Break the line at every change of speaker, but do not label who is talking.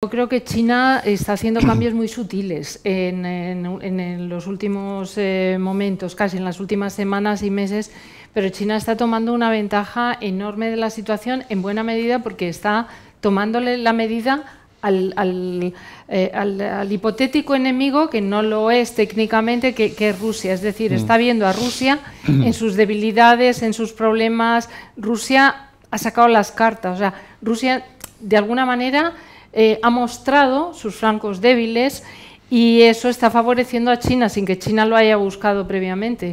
Yo creo que China está haciendo cambios muy sutiles en, los últimos eh, momentos, casi en las últimas semanas y meses, pero China está tomando una ventaja enorme de la situación en buena medida porque está tomándole la medida al, eh, hipotético enemigo, que no lo es técnicamente, que, que es Rusia. Es decir, mm. está viendo a Rusia en sus debilidades, en sus problemas. Rusia ha sacado las cartas. O sea, Rusia, de alguna manera eh, ha mostrado sus flancos débiles y eso está favoreciendo a China sin que China lo
haya buscado previamente.